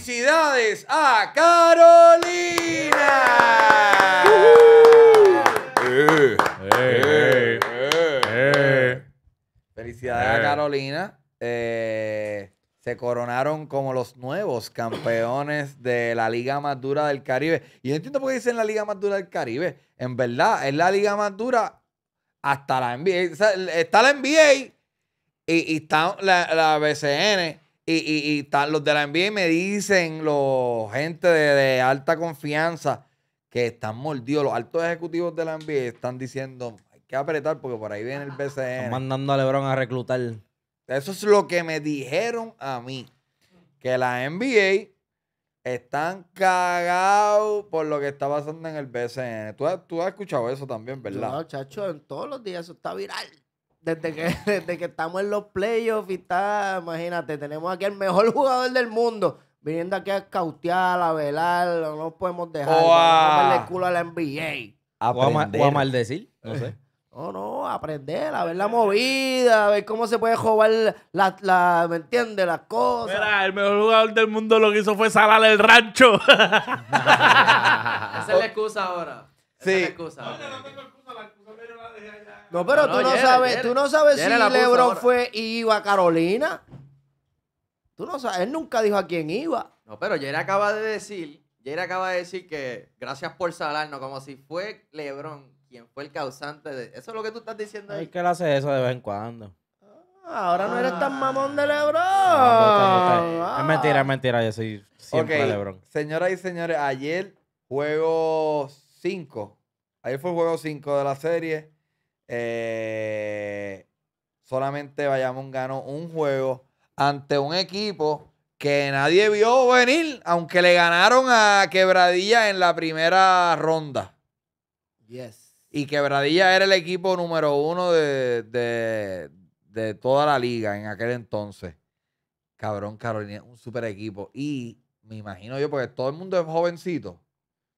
¡Felicidades a Carolina! Felicidades a eh. Carolina. Eh, se coronaron como los nuevos campeones de la liga más dura del Caribe. Y no entiendo por qué dicen la liga más dura del Caribe. En verdad, es la liga más dura hasta la NBA. está la NBA y, está la, la BCN. Y, los de la NBA me dicen, los gente de, alta confianza, que están mordidos. Los altos ejecutivos de la NBA están diciendo, hay que apretar porque por ahí viene el BCN. mandando a Lebron a reclutar. Eso es lo que me dijeron a mí. Que la NBA están cagados por lo que está pasando en el BCN. Tú, tú has escuchado eso también, ¿verdad? No, chacho, en todos los días eso está viral. desde que, estamos en los playoffs y está, imagínate, tenemos aquí al mejor jugador del mundo viniendo aquí a cautear, a velar, no nos podemos dejar. a... culo a la NBA. O, a, maldecir, no sé. No, no, aprender, a ver la movida, a ver cómo se puede jugar la, ¿me entiendes? Las cosas. Mira, el mejor jugador del mundo lo que hizo fue salar el rancho. Esa es la excusa ahora. Sí. es la excusa. No, no, no, la excusa, me la dejé allá. No, pero tú, no sabes, tú no sabes si LeBron fue y iba Carolina. Tú no sabes, él nunca dijo a quién iba. No, pero Jerry acaba de decir, acaba de decir que gracias por salarnos, como si fue LeBron quien fue el causante de... Eso es lo que tú estás diciendo ahí. Es que él hace eso de vez en cuando. Ah, ahora no eres tan ah. mamón de Lebron. es ah. mentira, es mentira. Yo soy siempre Lebron. Señoras y señores, ayer juego 5. Ayer fue el juego 5 de la serie. Eh, solamente Bayamón ganó un juego ante un equipo que nadie vio venir, aunque le ganaron a Quebradilla en la primera ronda. Yes. Y Quebradilla era el equipo número uno de, toda la liga en aquel entonces. Cabrón, Carolina, un super equipo. Y me imagino yo, porque todo el mundo es jovencito.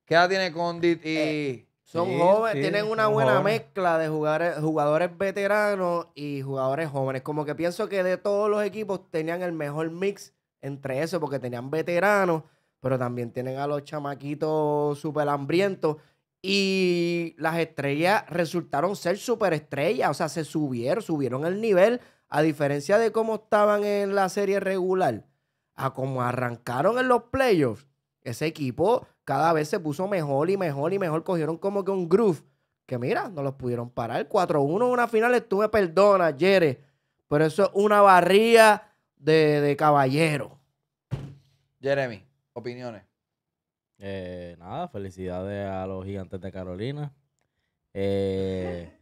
¿Qué edad tiene Condit y... Eh, son jóvenes, tienen una buena mezcla de jugadores, jugadores veteranos y jugadores jóvenes. Como que pienso que de todos los equipos tenían el mejor mix entre eso, porque tenían veteranos, pero también tienen a los chamaquitos super hambrientos. Y las estrellas resultaron ser super estrellas, o sea, se subieron, subieron el nivel, a diferencia de cómo estaban en la serie regular, a cómo arrancaron en los playoffs ese equipo cada vez se puso mejor y mejor y mejor. Cogieron como que un groove que mira, no los pudieron parar. 4-1 en una final, tú me perdonas, pero eso es una barría de, caballero. Jeremy, opiniones. Eh, nada, felicidades a los gigantes de Carolina. Eh,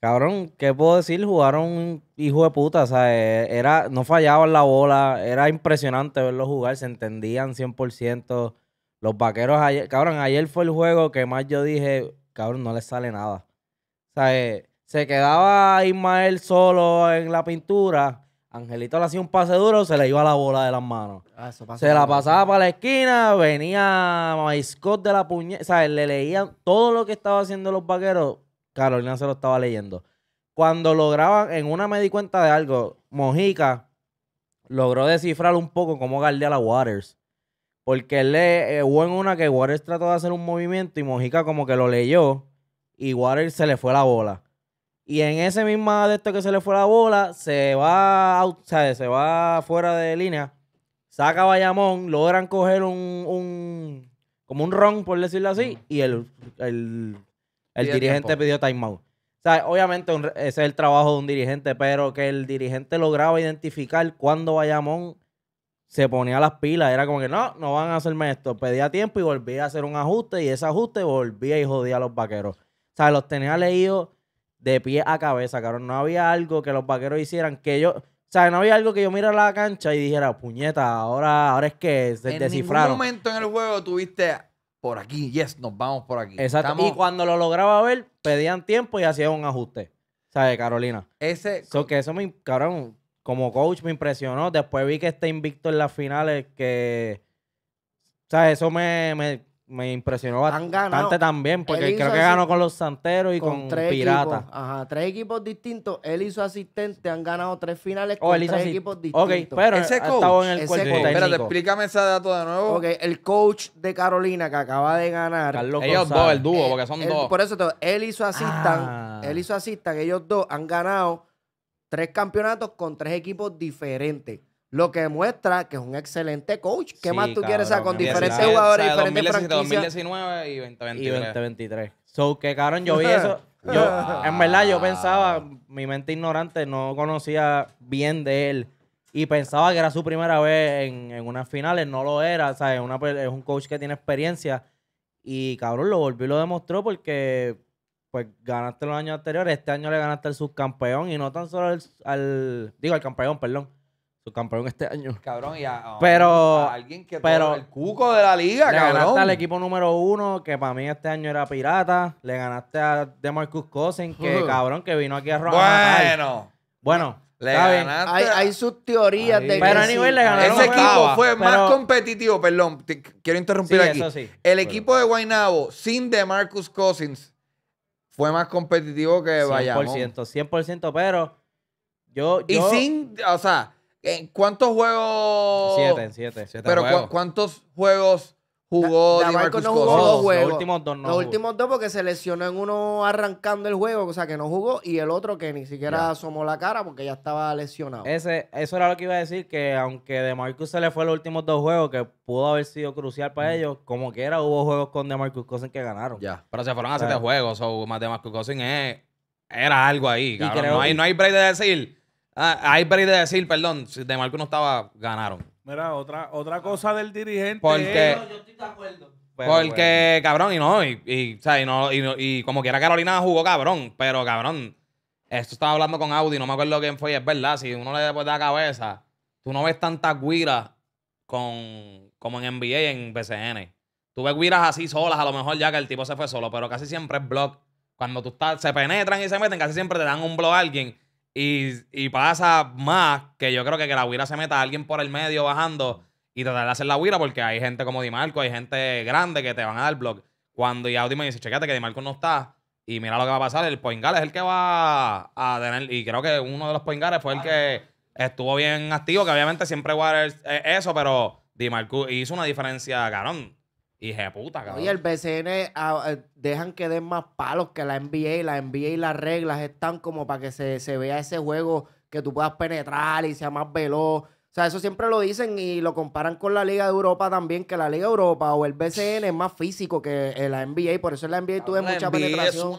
Cabrón, ¿qué puedo decir? Jugaron hijo de puta, o sea, era, no fallaban la bola, era impresionante verlos jugar, se entendían 100%. Los vaqueros ayer, cabrón, ayer fue el juego que más yo dije, cabrón, no les sale nada. O sea, se quedaba Ismael solo en la pintura, Angelito le hacía un pase duro, se le iba la bola de las manos. Ah, se la pasaba para la esquina, venía Scott de la puñeta, o le leían todo lo que estaba haciendo los vaqueros Carolina se lo estaba leyendo. Cuando lograban, en una me di cuenta de algo, Mojica logró descifrar un poco cómo gardea la Waters. Porque le, eh, hubo en una que Waters trató de hacer un movimiento y Mojica como que lo leyó y Waters se le fue la bola. Y en ese mismo de esto que se le fue la bola, se va, se va fuera de línea, saca Bayamón, logran coger un, como un ron, por decirlo así, y el el dirigente pidió timeout. O sea, obviamente ese es el trabajo de un dirigente, pero que el dirigente lograba identificar cuando Bayamón se ponía las pilas. Era como que no, no van a hacerme esto. Pedía tiempo y volvía a hacer un ajuste y ese ajuste volvía y jodía a los vaqueros. O sea, los tenía leídos de pie a cabeza, cabrón. No había algo que los vaqueros hicieran que yo. O sea, no había algo que yo mirara la cancha y dijera, puñeta, ahora, ahora es que se descifraron. En ningún momento en el juego tuviste por aquí, yes, nos vamos por aquí. Exacto. Y cuando lo lograba ver, pedían tiempo y hacían un ajuste. ¿Sabes, Carolina? Ese. que eso me. Cabrón, como coach me impresionó. Después vi que está invicto en las finales, que. ¿sabes? eso me, me impresionó bastante también, porque creo que ganó con los Santeros y con, Pirata. Piratas. ajá, tres equipos distintos. Él y su asistente, han ganado tres finales oh, con tres equipos Ok, pero Ese coach. en el Espérate, explícame ese dato de nuevo. Ok, el coach de Carolina que acaba de ganar. Ellos dos, el dúo, eh, porque son dos. Por eso, él hizo su ah. él hizo que ellos dos han ganado tres campeonatos con tres equipos diferentes. Lo que muestra que es un excelente coach. ¿Qué más tú quieres? O con diferentes jugadores, y diferentes franquicias. 2019 y 2023. So, que cabrón, yo vi eso. Ah. en verdad, yo pensaba, mi mente ignorante no conocía bien de él. Y pensaba que era su primera vez en, unas finales. No lo era. O sea, es, un coach que tiene experiencia. Y cabrón, lo volvió y lo demostró porque pues ganaste los años anteriores. Este año le ganaste al subcampeón y no tan solo al digo, al campeón, perdón campeón este año. Cabrón, y a, pero, alguien que el cuco de la liga, le cabrón. ganaste al equipo número uno, que para mí este año era pirata. Le ganaste a DeMarcus Cousins, que cabrón, que vino aquí a robar. Bueno. Bueno. Le ganaste. Hay, sus teorías de Pero a nivel le ganaron. Ese equipo fue más competitivo, perdón, quiero interrumpir aquí. El equipo de Guaynabo sin DeMarcus Cousins fue más competitivo que Bayamón. 100%, 100%, pero yo... Y sin, o sea, ¿Cuántos juegos? Siete, siete, siete Pero ¿cuántos juegos jugó la, la Los últimos dos no Los últimos dos porque se lesionó en uno arrancando el juego, o sea, que no jugó, y el otro que ni siquiera asomó la cara porque ya estaba lesionado. Ese, eso era lo que iba a decir, que aunque de Marcus se le fue los últimos dos juegos, que pudo haber sido crucial para ellos, como quiera hubo juegos con de Marcus Cousins que ganaron. Ya, pero se fueron a siete juegos, o más de Marcus Cousins era algo ahí, no, hay, no hay break de decir Ah, ahí de decir, perdón, si De Marco no estaba, ganaron. Mira, otra, otra cosa del dirigente. Porque. Yo, porque, cabrón, y no, y, no, y, como quiera Carolina jugó, cabrón, pero cabrón, esto estaba hablando con Audi, no me acuerdo quién fue, es verdad, si uno le da la cabeza, tú no ves tantas guiras con, como en NBA y en BCN. Tú ves guiras así solas, a lo mejor ya que el tipo se fue solo, pero casi siempre es block. Cuando tú estás, se penetran y se meten, casi siempre te dan un blog a alguien y, pasa más que yo creo que que la huira se meta a alguien por el medio bajando y tratar de hacer la huira porque hay gente como Dimarco, hay gente grande que te van a dar blog. Cuando ya Audi dice, checate que Dimarco no está y mira lo que va a pasar, el Poingal es el que va a tener, y creo que uno de los Poingales fue el que estuvo bien activo, que obviamente siempre va eh, eso, pero Dimarco hizo una diferencia, carón y puta, cabrón. Y el BCN ah, eh, dejan que den más palos que la NBA. La NBA y las reglas están como para que se, vea ese juego que tú puedas penetrar y sea más veloz. O sea, eso siempre lo dicen y lo comparan con la Liga de Europa también, que la Liga de Europa o el BCN es más físico que eh, la NBA, por eso la NBA tuve mucha penetración.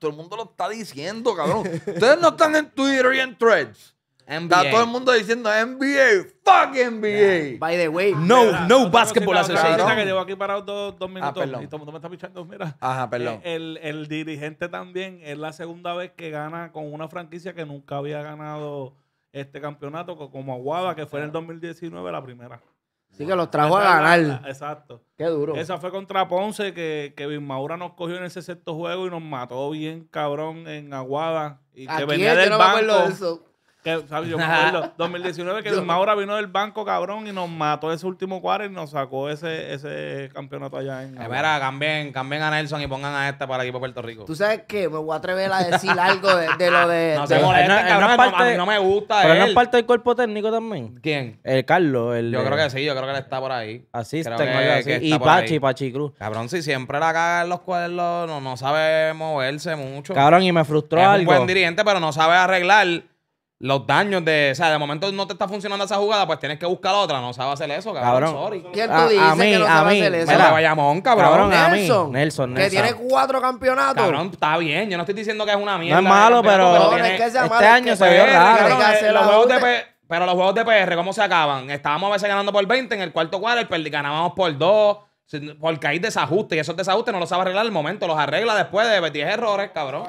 Todo el mundo lo está diciendo, cabrón. Ustedes no están en Twitter y en Threads. Está todo el mundo diciendo NBA, fuck NBA. By the way, no, no basketball association. Que llevo aquí parado dos, dos ah, minutos y todo el mundo me está pichando, mira. Ajá, eh, perdón. el, el, dirigente también es la segunda vez que gana con una franquicia que nunca había ganado este campeonato, como Aguada, que fue en el 2019 la primera. Sí, que los trajo a ganar. Exacto. Qué duro. Esa fue contra Ponce, que, que Maura nos cogió en ese sexto juego y nos mató bien cabrón en Aguada. Y que venía del no banco. de eso. ¿sabes? Yo 2019 que el Maura vino del banco, cabrón, y nos mató ese último cuadro y nos sacó ese, ese campeonato allá en. Espera, eh, cambien, a Nelson y pongan a este para el equipo Puerto Rico. ¿Tú sabes qué? Me voy a atrever a decir algo de, lo de. No se molesta, parte, no, me gusta. Pero no es parte del cuerpo técnico también. ¿Quién? El Carlos. El, yo creo que sí, yo creo que él está por ahí. Así, creo Y Pachi, Pachi Cruz. Cabrón, si siempre la caga en los cuernos, no, no sabe moverse mucho. Cabrón, y me frustró algo. Es un buen dirigente, pero no sabe arreglar los daños de. O sea, de momento no te está funcionando esa jugada, pues tienes que buscar otra. No sabe hacer eso, cabrón. ¿Quién tú dices a, mí, que no sabe a mí, hacer eso? Me la Bayamón, cabrón. cabrón Nelson, Que tiene cuatro campeonatos. Cabrón, está bien. Yo no estoy diciendo que es una mierda. No es malo, pero. este año se vio raro. Eh, los juegos de pero los juegos de PR, ¿cómo se acaban? Estábamos a veces ganando por 20 en el cuarto cuadro, ganábamos por 2. Porque hay desajustes y esos desajustes no los sabe arreglar al momento, los arregla después de 10 errores, cabrón.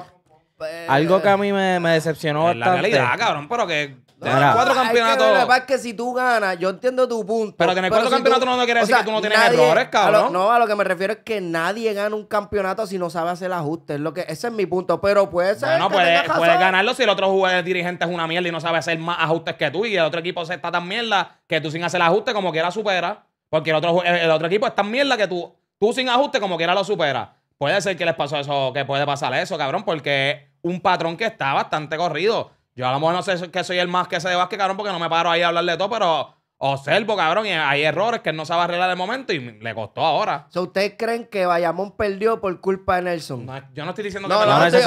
Algo que a eh, mí me, decepcionó bastante. La realidad, cabrón, pero que tener cuatro campeonatos. Lo que es que si tú ganas, yo entiendo tu punto. Pero que en el cuatro campeonatos no quiere decir que tú no tienes errores, cabrón. no, a lo que me refiero es que nadie gana un campeonato si no sabe hacer ajustes. Lo ese es mi punto. Pero puede ser. Bueno, puedes puede ganarlo si el otro jugador dirigente es una mierda y no sabe hacer más ajustes que tú. Y el otro equipo está tan mierda que tú sin hacer ajuste como quiera supera. Porque el otro, el otro equipo es tan mierda que tú, tú sin ajuste como quiera lo supera. Puede ser que les pasó eso, que puede pasar eso, cabrón, porque es un patrón que está bastante corrido. Yo a lo mejor no sé que soy el más que se de que cabrón, porque no me paro ahí a hablar de todo, pero observo, cabrón, y hay errores que él no sabe arreglar el momento y le costó ahora. So, ¿Ustedes creen que Bayamón perdió por culpa de Nelson? yo no estoy diciendo que no, no, estoy,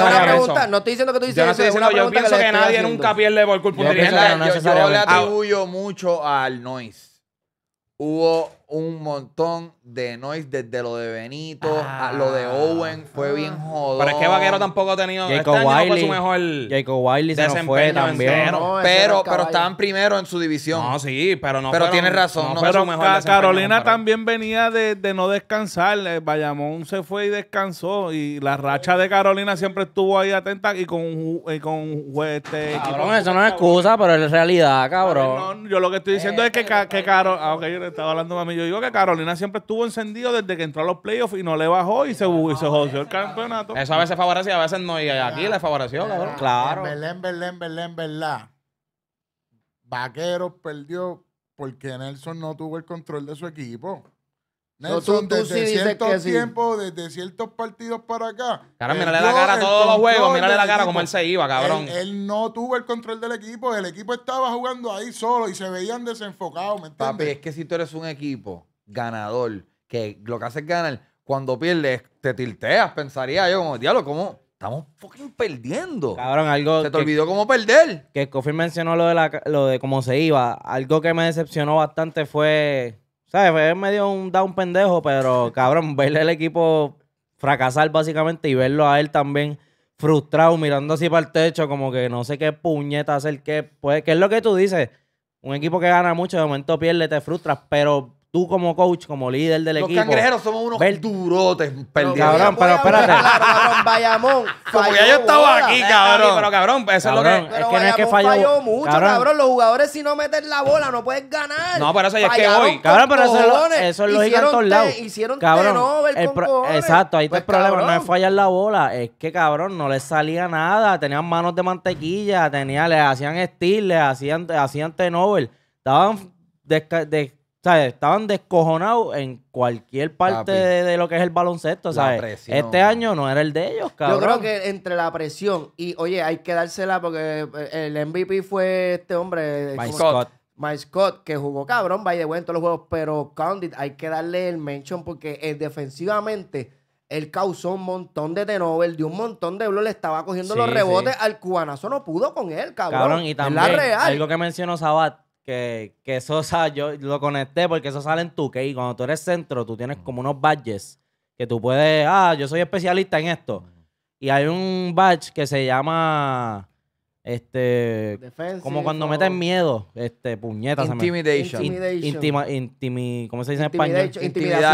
no estoy diciendo que tú dices no estoy Yo pienso que, nadie nunca pierde por culpa de un Yo, yo, le atribuyo mucho al noise. Hubo un montón de noise desde lo de Benito a lo de ah. Owen. Fue bien ah. jodón. Pero es que Vaquero tampoco ha tenido. Jacob este Wiley, su mejor. Jacob Wiley se fue también. pero, pero estaban primero en su división. No, sí, pero no. Pero tiene razón. Carolina también venía de, no descansar. Eh, Bayamón se fue y descansó. Y la racha de Carolina siempre estuvo ahí atenta y con, y con este cabrón, eso no es excusa, pero es realidad, cabrón. yo lo que estoy diciendo eh, es que, eh, que, ah, yo le estaba hablando a mí yo digo que Carolina siempre estuvo encendido desde que entró a los playoffs y no le bajó y se, jodió el campeonato. Eso a veces favorece a veces no. Y aquí le favoreció, Claro. Belén, Belén, Belén, verdad. Vaqueros perdió porque Nelson no tuvo el control de su equipo. Nelson, tú, desde desde ciertos partidos para acá. Cara, mírale la cara a todos los juegos, mírale la cara como él se iba, cabrón. Él, no tuvo el control del equipo, el equipo estaba jugando ahí solo y se veían desenfocados, ¿me entiendes? Papi, es que si tú eres un equipo ganador, que lo que haces ganar, cuando pierdes, te tilteas, pensaría yo, como, diablo, ¿cómo? Estamos fucking perdiendo. Cabrón, algo. Se te olvidó cómo perder. Que Scofield mencionó lo de, lo de cómo se iba. Algo que me decepcionó bastante fue sea es medio un down pendejo, pero cabrón, verle al equipo fracasar básicamente y verlo a él también frustrado, mirando así para el techo, como que no sé qué puñeta hacer, qué, pues, qué es lo que tú dices. Un equipo que gana mucho, de momento pierde, te frustras, pero tú como coach, como líder del equipo. Los cangrejeros somos unos ver, durotes perdidos. Cabrón, pero espérate. Cabrón, Bayamón. Como ya yo estaba aquí, cabrón. Pero cabrón, eso es lo que. es que no que falló. mucho, cabrón. Los jugadores, si no meten la bola, no puedes ganar. No, pero eso es que hoy. Cabrón, pero eso, eso es lo en todos lados. Hicieron cabrón, Exacto, ahí está pues, el problema. No es fallar la bola. Es que, cabrón, no les salía nada. Tenían manos de mantequilla, tenían, le hacían steel, le hacían, hacían Estaban. O sea, Estaban descojonados en cualquier parte de, lo que es el baloncesto, ¿sabes? Este año no era el de ellos, cabrón. Yo creo que entre la presión y, oye, hay que dársela porque eh, el MVP fue este hombre. Eh, Mike Scott. Mike Scott, que jugó cabrón, vaya de vuelta en todos los juegos, pero Condit, hay que darle el mention porque eh, defensivamente él causó un montón de tenover, dio un montón de blow, le estaba cogiendo los rebotes al cubanazo, no pudo con él, cabrón. Cabrón, y también, algo que mencionó Sabat, que, que sea, yo lo conecté porque eso sale en tu que cuando tú eres centro, tú tienes como unos badges que tú puedes, ah, yo soy especialista en esto. Y hay un badge que se llama este como cuando meten miedo, este puñetas intimidation. Intimidation. ¿cómo se dice en español? Intimidación.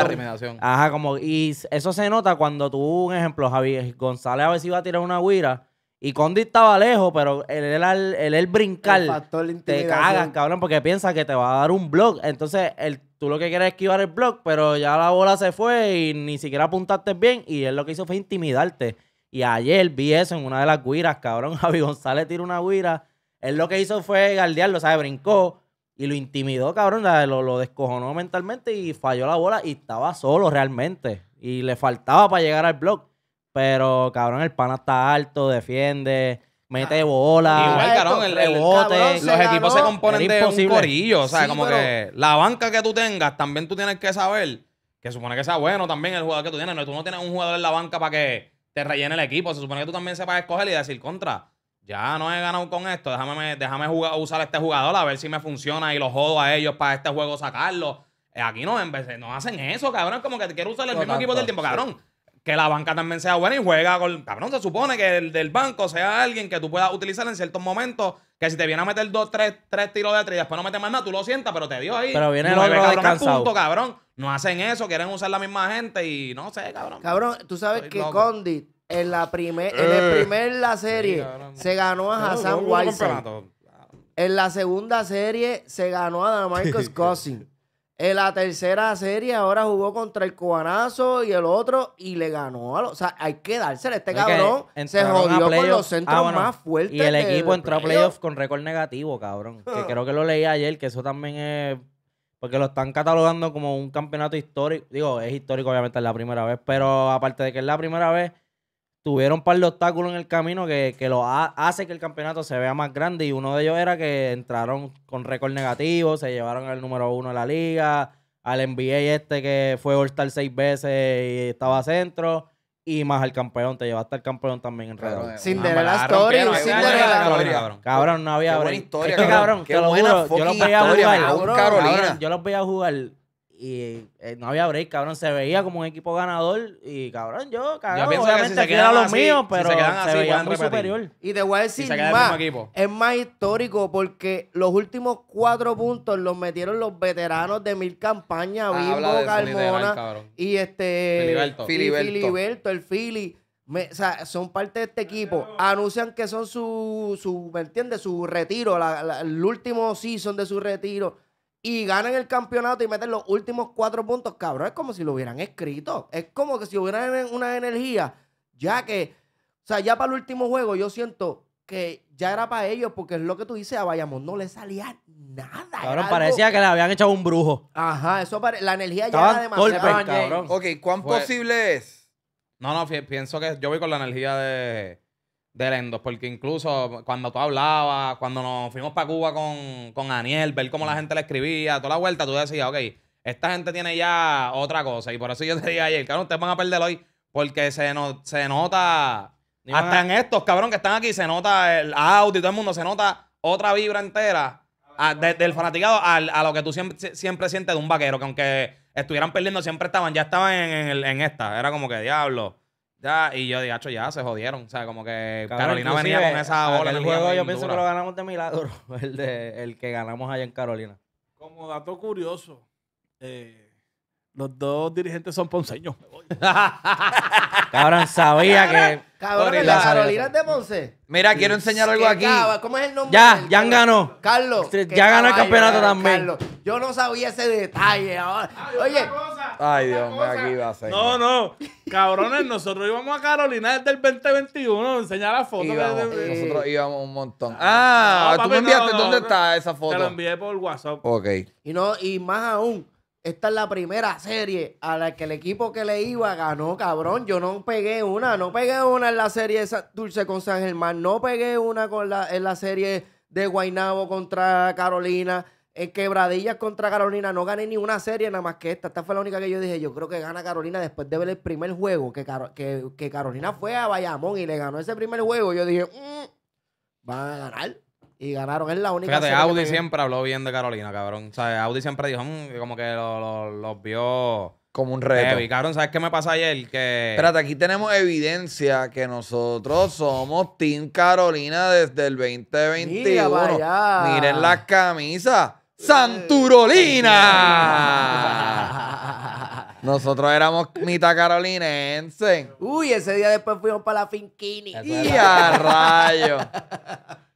intimidación. Ajá, como y eso se nota cuando tú, un ejemplo, Javier González a ver si iba a tirar una guira y Condi estaba lejos, pero el, el, el, brincar te cagas, cabrón, porque piensa que te va a dar un block. Entonces, el, tú lo que quieres esquivar el blog, pero ya la bola se fue y ni siquiera apuntaste bien. Y él lo que hizo fue intimidarte. Y ayer vi eso en una de las guiras, cabrón. Javi González tiró una guira. Él lo que hizo fue guardiarlo, o sea, brincó y lo intimidó, cabrón. Lo, lo descojonó mentalmente y falló la bola y estaba solo realmente. Y le faltaba para llegar al block. Pero, cabrón, el pana está alto, defiende mete ah, bola. Igual, cabrón, el, los equipos se componen de un corillo. O sea, como que la banca que tú tengas, también tú tienes que saber que supone que sea bueno también el jugador que tú tienes. No, tú no tienes un jugador en la banca para que te rellene el equipo. Se supone que tú también sepas escoger y decir contra. Ya no he ganado con esto, déjame, déjame jugar, usar a este jugador a ver si me funciona y lo jodo a ellos para este juego sacarlo. Eh, aquí no, en vez no hacen eso, cabrón. Como que te quiero usar el mismo equipo del tiempo, cabrón que la banca también sea buena y juega con. Cabrón, se supone que el del banco sea alguien que tú puedas utilizar en ciertos momentos. Que si te viene a meter dos, tres, tres tiros de tres y después no mete más nada, tú lo sientas, pero te dio ahí. Pero viene el otro descansado. cabrón. No hacen eso, quieren usar la misma gente y no sé, cabrón. Cabrón, tú sabes que Condit en la primer, en el eh. primer la serie se ganó a Hassan Whiteside. En la segunda serie se ganó a Michael Cousin. En la tercera serie ahora jugó contra el Cubanazo y el otro y le ganó. A o sea, hay que dársela. Este cabrón se jodió con los centros ah, más fuertes. Y el equipo entró a playoffs con récord negativo, cabrón. que creo que lo leí ayer, que eso también es... Porque lo están catalogando como un campeonato histórico. Digo, es histórico obviamente, es la primera vez. Pero aparte de que es la primera vez tuvieron un par de obstáculos en el camino que, que lo hace que el campeonato se vea más grande y uno de ellos era que entraron con récord negativo, se llevaron al número uno de la liga, al NBA este que fue a star seis veces y estaba centro y más al campeón, te llevaste al campeón también en eh, ah, de la Story, sin de Cabrón. cabrón, no había Qué buena historia, Es que Qué lo buena yo los veía yo los veía a jugar y eh, no había break, cabrón. Se veía como un equipo ganador y, cabrón, yo, cabrón. obviamente quedan los míos, pero se, quedan así, muy superior. Y te voy a decir más, es más histórico porque los últimos cuatro puntos los metieron los veteranos de mil campañas, ah, Carmona y este... Filiberto. Filiberto. el Fili. Me, o sea, son parte de este equipo. Anuncian que son su, su ¿me entiendes? Su retiro, la, el último season de su retiro y ganan el campeonato y meten los últimos cuatro puntos, cabrón, es como si lo hubieran escrito. Es como que si hubieran una energía, ya que, o sea, ya para el último juego yo siento que ya era para ellos, porque es lo que tú dices, a Bayamón no le salía nada. Cabrón, parecía que le habían echado un brujo. Ajá, eso la energía ya era demasiado. Golpes, cabrón. Ok, ¿cuán posible es? No, no, pienso que yo voy con la energía de de Lendos, porque incluso cuando tú hablabas, cuando nos fuimos para Cuba con, con Aniel, ver cómo la mm. gente le escribía, toda la vuelta, tú decías, ok, esta gente tiene ya otra cosa. Y por eso yo te dije ayer, cabrón, ustedes van a perder hoy, porque se, se nota, hasta en estos, cabrón, que están aquí, se nota el audio y todo el mundo, se nota otra vibra entera del fanaticado a, lo que tú siempre, siempre sientes de un vaquero, que aunque estuvieran perdiendo, siempre estaban, ya estaban en esta. Era como que, diablo y yo de hecho ya se jodieron. O sea, como que Carolina venía con esa bola. El juego yo pienso que lo ganamos de milagro, el, de, el que ganamos allá en Carolina. Como dato curioso, eh, los dos dirigentes son ponceños. Cabrón, sabía que. Cabrón, Carolina es de Ponce. Mira, quiero enseñar algo aquí. ¿Cómo es el nombre? Ya, ya ganó. Carlos. Ya ganó el campeonato también. Carlos. Yo no sabía ese detalle. Oye, Ay, Dios mío, aquí va a ser. No, no. Cabrones, nosotros íbamos a Carolina desde el 2021. Enseñar la foto. de- nosotros íbamos un montón. Ah, ah tú me enviaste, ¿dónde está esa foto? Te la envié por WhatsApp. Ok. y no, y más aún, esta es la primera serie a la que el equipo que le iba ganó, cabrón. Yo no pegué una, no pegué una en la serie Dulce con San Germán, no pegué una con en la serie de Guaynabo contra Carolina, en Quebradillas contra Carolina. No gané ni una serie nada más que esta. Esta fue la única que yo dije, yo creo que gana Carolina después de ver el primer juego, que, que, Carolina fue a Bayamón y le ganó ese primer juego. Yo dije, va mm, van a ganar. Y ganaron. Es la única. Fíjate, Audi siempre habló bien de Carolina, cabrón. O sea, Audi siempre dijo, mm", como que los vio Como un reto. Y Cabrón, ¿sabes qué me pasa ayer? Que. Espérate, aquí tenemos evidencia que nosotros somos Team Carolina desde el 2021. Miren la camisa eh. ¡Santurolina! Nosotros éramos mitad carolinense. Uy, ese día después fuimos para la finquini. Y a rayo.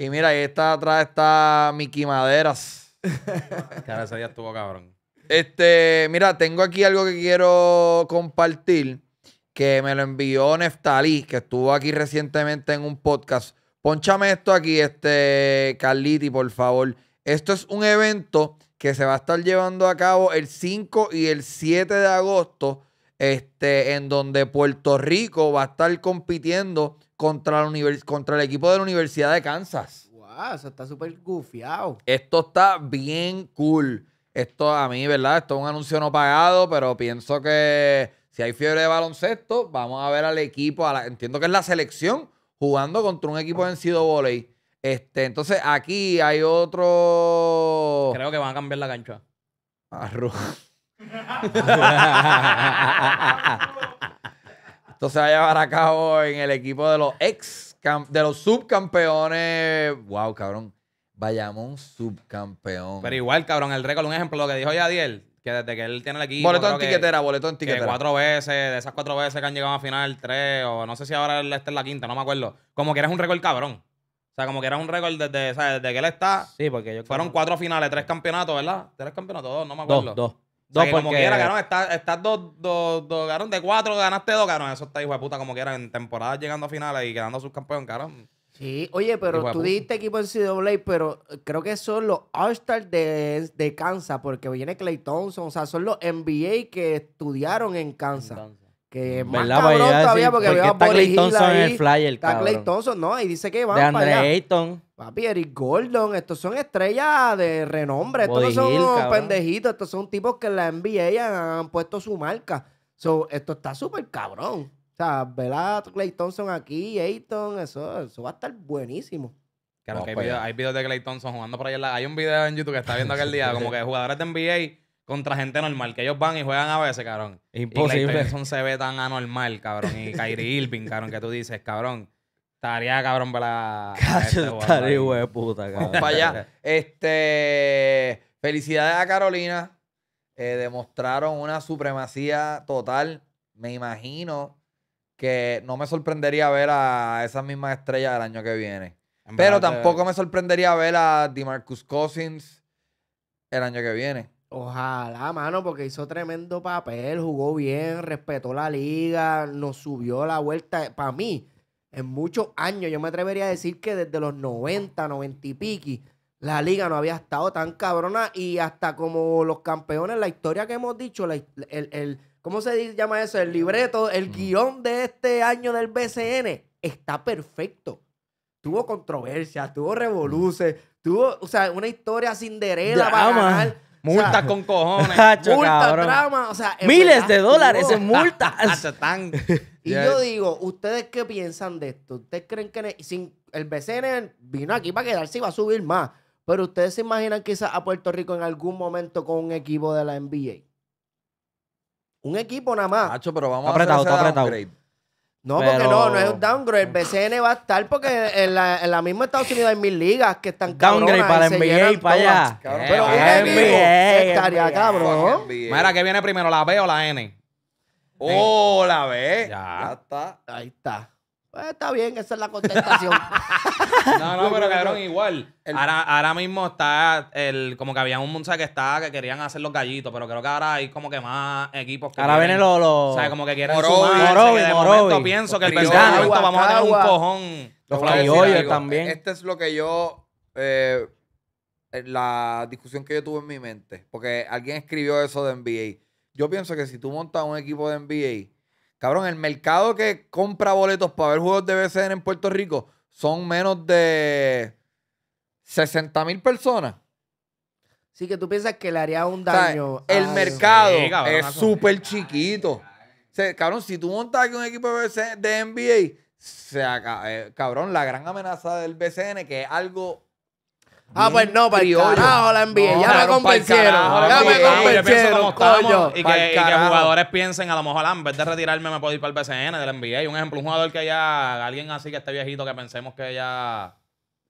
Y mira, ahí está atrás está Mickey Maderas. Cara, ese día estuvo cabrón. Este, mira, tengo aquí algo que quiero compartir que me lo envió Neftalí, que estuvo aquí recientemente en un podcast. Ponchame esto aquí, este Carliti, por favor. Esto es un evento que se va a estar llevando a cabo el 5 y el 7 de agosto, este, en donde Puerto Rico va a estar compitiendo contra, contra el equipo de la Universidad de Kansas. ¡Wow! Eso está súper gufiado. Esto está bien cool. Esto a mí, ¿verdad? Esto es un anuncio no pagado, pero pienso que si hay fiebre de baloncesto, vamos a ver al equipo, entiendo que es la selección, jugando contra un equipo vencido Sido voley. Este, entonces aquí hay otro. Creo que van a cambiar la cancha. Arru. Esto se va a llevar a cabo en el equipo de los ex, de los subcampeones. Wow, cabrón. vayamos un subcampeón. Pero igual, cabrón, el récord, un ejemplo, lo que dijo Yadiel, que desde que él tiene el equipo. Boleto en tiquetera, boleto en tiquetera. cuatro veces, de esas cuatro veces que han llegado a final, tres, o no sé si ahora está es la quinta, no me acuerdo. Como que era un récord, cabrón. O sea, como que era un récord desde, desde que él está. Sí, porque yo Fueron cuatro finales, tres campeonatos, ¿verdad? Tres campeonatos, dos, no me acuerdo. dos. No, como quiera, cabrón, estás dos, dos, dos, de cuatro ganaste dos, ganó. Eso está hijo de puta como quiera, en temporada llegando a finales y quedando subcampeón, cabrón. Sí, oye, pero tú dijiste equipo en CWA, pero creo que son los All-Stars de, de, Kansas, porque viene Clay Thompson, o sea, son los NBA que estudiaron en Kansas. Que más pues todavía porque, porque Clay Thompson en el flyer, Está Clay Thompson, no, y dice que van de para allá. Ayton. Papi, Eric Gordon, estos son estrellas de renombre. Estos no son pendejitos, estos son tipos que en la NBA han puesto su marca. esto está súper cabrón. O sea, ver a Clay Thompson aquí, Ayton, eso, eso va a estar buenísimo. Claro, que hay, videos de Clay Thompson jugando por allá. Hay un video en YouTube que está viendo aquel día, como que jugadores de NBA contra gente normal, que ellos van y juegan a veces, cabrón. Y Clay Imposible. Thompson se ve tan anormal, cabrón. Y Kyrie Irving, cabrón, que tú dices, cabrón. Estaría cabrón para. Cacho, estaría hijo cabrón. para allá. Este. Felicidades a Carolina. Eh, demostraron una supremacía total. Me imagino que no me sorprendería ver a esas mismas estrellas del año que viene. Pero tampoco me sorprendería ver a DeMarcus Cousins el año que viene. Ojalá, mano, porque hizo tremendo papel, jugó bien, respetó la liga, nos subió la vuelta. Para mí, en muchos años, yo me atrevería a decir que desde los 90, 90 y piqui, la liga no había estado tan cabrona y hasta como los campeones, la historia que hemos dicho, el, ¿cómo se llama eso? El libreto, el guión de este año del BCN está perfecto. Tuvo controversia, tuvo revoluciones, tuvo, o sea, una historia cinderela para ganar. Multas con cojones. Multas, trama. O sea, Miles de dólares en multas. tan y yo digo, ¿ustedes qué piensan de esto? ¿Ustedes creen que el BCN vino aquí para quedarse y va a subir más? Pero ustedes se imaginan quizás a Puerto Rico en algún momento con un equipo de la NBA. Un equipo nada más. Nacho, pero vamos apretado, a apretado. No, porque no, no es un downgrade. El BCN va a estar porque en la, misma Estados Unidos hay mil ligas que están Downgrade para la NBA y para allá. pero un NBA, estaría cabrón. Mira, ¿qué viene primero, la B o la N? ¡Oh, la ve! Ya. está. Ahí está. Pues está bien, esa es la contestación. no, no, pero quedaron igual. Ahora, ahora mismo está el, como que había un munza que estaba que querían hacer los gallitos, pero creo que ahora hay como que más equipos que Ahora viene vienen los, O sea, como que quieren Morovi. sumarse, Morovi, de momento pienso que el PSG vamos a tener un cojón. Los Te también. Este es lo que yo. Eh, la discusión que yo tuve en mi mente. Porque alguien escribió eso de NBA. Yo pienso que si tú montas un equipo de NBA, cabrón, el mercado que compra boletos para ver juegos de BCN en Puerto Rico son menos de 60 mil personas. Sí, que tú piensas que le haría un daño. el mercado es súper chiquito. cabrón, si tú montas aquí un equipo de, NBA, se eh, cabrón, la gran amenaza del BCN, que es algo Ah, pues no, para el carajo la envié. ya me convencieron. ya me convencieron, coño. Y que, y que jugadores piensen, a lo mejor, en vez de retirarme, me puedo ir para el BCN del NBA. un ejemplo, un jugador que ya, alguien así que esté viejito, que pensemos que ya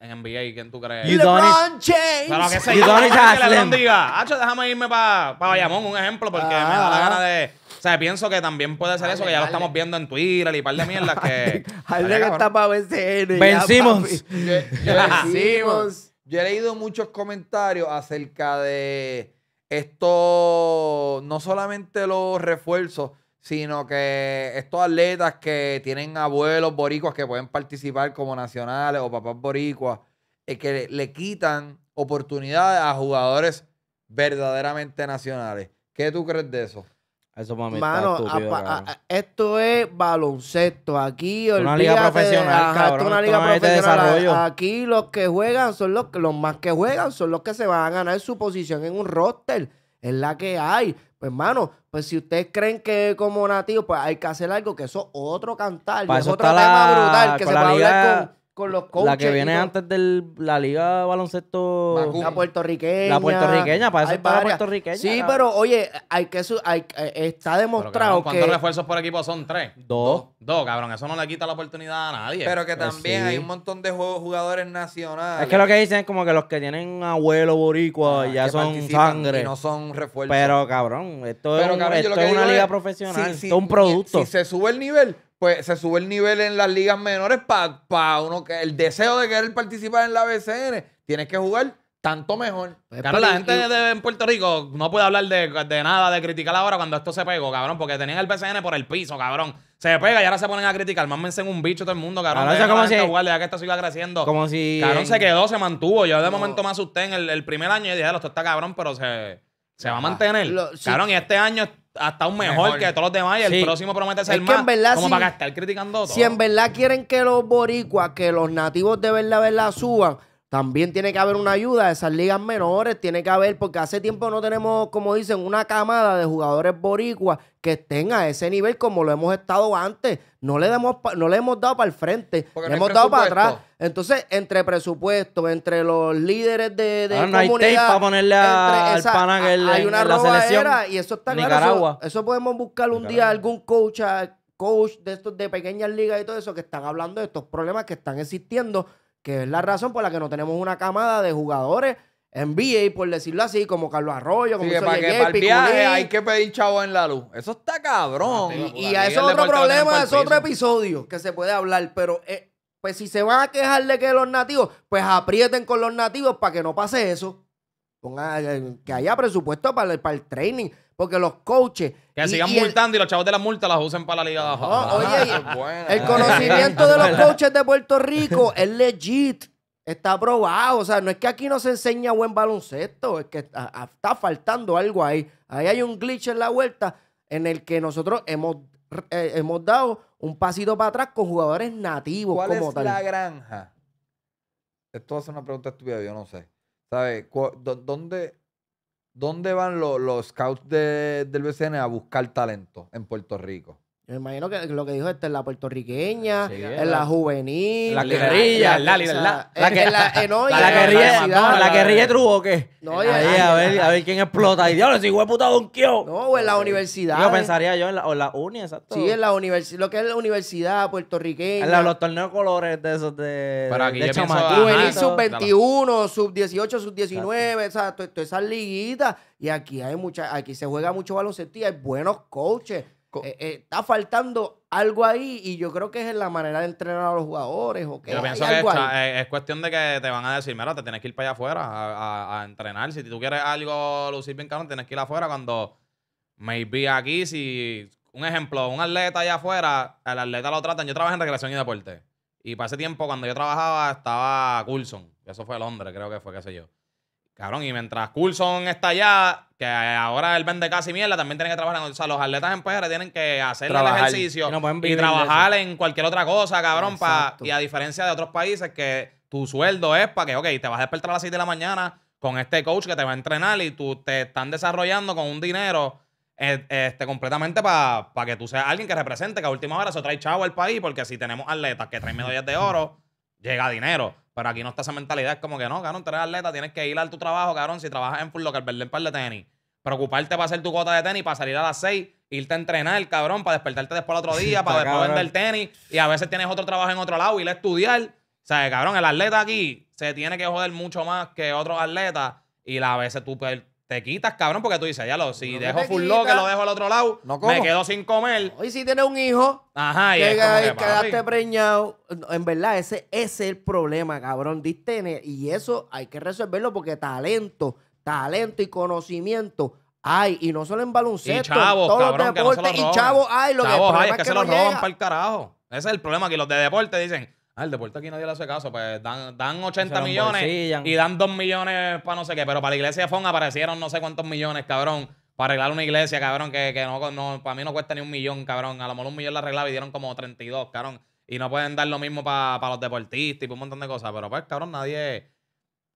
en NBA, ¿quién tú crees? LeBron James. Pero que se que LeBron diga, Hacho, déjame irme para Bayamón, un ejemplo, porque me da la ah. gana de... O sea, pienso que también puede ser eso, que ya lo estamos viendo en Twitter y un par de mierdas que... Alguien que está para BCN. Vencimos. Vencimos. Yo he leído muchos comentarios acerca de esto, no solamente los refuerzos, sino que estos atletas que tienen abuelos boricuas que pueden participar como nacionales o papás boricuas, y eh, que le, quitan oportunidades a jugadores verdaderamente nacionales. ¿Qué tú crees de eso? Eso para mí estúpido, esto es baloncesto. Aquí una liga profesional, una liga profesional. Aquí los que juegan son los los más que juegan son los que se van a ganar su posición en un roster. Es la que hay. Pues, hermano, pues si ustedes creen que como nativo, pues hay que hacer algo que eso otro cantar. es otro tema brutal que se puede hablar con los La que viene antes de la Liga Baloncesto. La puertorriqueña. La puertorriqueña, para eso es la puertorriqueña. Sí, pero oye, hay que eh, está demostrado que. ¿Cuántos refuerzos por equipo son? ¿Tres? Dos. Dos, cabrón. Eso no le quita la oportunidad a nadie. Pero que eh, también hay un montón de jugadores nacionales. Es que lo que dicen es como que los que tienen abuelo boricua ah, ya son sangre. no son refuerzos. Pero cabrón, esto es, una liga profesional. esto es un producto. Si se sube el nivel, pues se sube el nivel en las ligas menores para uno que el deseo de querer participar en la BCN. Tienes que jugar tanto mejor. claro, pues, la gente de, en Puerto Rico no puede hablar de, nada, de criticar ahora cuando esto se pegó, cabrón, porque tenían el BCN por el piso, cabrón. Se pega y ahora se ponen a criticar. Más hacen un bicho todo el mundo, cabrón. como ya que esto se creciendo. Como si. Cabrón, se quedó, se mantuvo. Yo de momento me asusté en el, primer año y dije, esto está cabrón, pero se, se va a mantener. Cabrón, y este año hasta un mejor, que todos los demás y el próximo promete ser más. como para estar criticando Si en verdad quieren que los boricuas, que los nativos de verdad, verdad suban, también tiene que haber una ayuda a esas ligas menores, tiene que haber, porque hace tiempo no tenemos, como dicen, una camada de jugadores boricuas que estén a ese nivel como lo hemos estado antes. No le, no le hemos dado para el frente, le hemos dado para atrás. Entonces, entre presupuesto, entre los líderes de, hay al hay una la y eso está Claro, eso, podemos buscar un día algún coach, ah, coach de estos de pequeñas ligas y todo eso que están hablando de estos problemas que están existiendo que es la razón por la que no tenemos una camada de jugadores en NBA, por decirlo así, como Carlos Arroyo, como sí, hay que pedir chavo en la luz. Eso está cabrón. y, a eso otro problema, es otro episodio que se puede hablar, pero eh, pues si se van a quejar de que los nativos, pues aprieten con los nativos para que no pase eso. Eh, que haya presupuesto para para el training. Porque los coaches. Que sigan multando y los chavos de la multa las usen para la liga de oye, ah, el conocimiento de los coaches de Puerto Rico es legit. Está aprobado. O sea, no es que aquí no se enseña buen baloncesto, es que está, faltando algo ahí. Ahí hay un glitch en la vuelta en el que nosotros hemos, eh, hemos dado un pasito para atrás con jugadores nativos ¿Cuál es la granja? Esto va a ser una pregunta estúpida, yo no sé. ¿Sabes? ¿Dónde ¿Dónde van los, scouts del BCN a buscar talento en Puerto Rico? Me imagino que lo que dijo este es la puertorriqueña, en es la juvenil. La guerrilla, la guerrilla. La guerrilla eh, La guerrilla truco o qué. a, ver, quién explota. Y si huevo puta kio No, o en la universidad. Yo eh. pensaría yo en la, o en la uni, exacto. Sí, en la universidad. Lo que es la universidad puertorriqueña. En los torneos colores de esos de. Pero aquí de yo Juvenil sub-21, sub-18, sub-19. exacto todas esas liguitas. Y aquí hay mucha, aquí se juega mucho baloncesto y hay buenos coaches. Eh, eh, está faltando algo ahí y yo creo que es en la manera de entrenar a los jugadores o que yo pienso que eh, es, cuestión de que te van a decir mira te tienes que ir para allá afuera a, entrenar si tú quieres algo lucir bien caro tienes que ir afuera cuando me vi aquí si un ejemplo un atleta allá afuera al atleta lo tratan yo trabajé en recreación y deporte y para ese tiempo cuando yo trabajaba estaba Coulson eso fue Londres creo que fue qué sé yo Cabrón, y mientras Coulson está allá, que ahora él vende casi mierda, también tiene que trabajar. O sea, los atletas en PR tienen que hacer el ejercicio y, trabajar en cualquier otra cosa, cabrón. y a diferencia de otros países que tu sueldo es para que, ok, te vas a despertar a las 6 de la mañana con este coach que te va a entrenar y tú te están desarrollando con un dinero e, este, completamente para que tú seas alguien que represente que a última hora se trae chavo al país, porque si tenemos atletas que traen medallas de oro, llega dinero. Pero aquí no está esa mentalidad. Es como que no, cabrón, tener atletas, atleta, tienes que ir a tu trabajo, cabrón. Si trabajas en Full local perder para par de tenis. Preocuparte para hacer tu cuota de tenis, para salir a las seis irte a entrenar, cabrón, para despertarte después el otro día, para después vender tenis. Y a veces tienes otro trabajo en otro lado, ir a estudiar. O sea, cabrón, el atleta aquí se tiene que joder mucho más que otros atletas. Y a veces tú, pues, te quitas, cabrón, porque tú dices, ya lo, si dejo full lo que lo dejo al otro lado, me quedo sin comer. Hoy y si tienes un hijo, Ajá, que, quedaste preñado. En verdad, ese, es el problema, cabrón. Diste, y eso hay que resolverlo porque talento, talento y conocimiento hay, y no solo en baloncesto. Y todos los deportes, Y lo que, es que, se los roban para el carajo. Ese es el problema, que los de deporte dicen, Ah, el deporte aquí nadie le hace caso. Pues dan, dan 80 millones y dan 2 millones para no sé qué. Pero para la iglesia de Fon aparecieron no sé cuántos millones, cabrón. Para arreglar una iglesia, cabrón, que, no, para mí no cuesta ni un millón, cabrón. A lo mejor un millón la arreglaba y dieron como 32, cabrón. Y no pueden dar lo mismo para los deportistas y un montón de cosas. Pero pues, cabrón, nadie.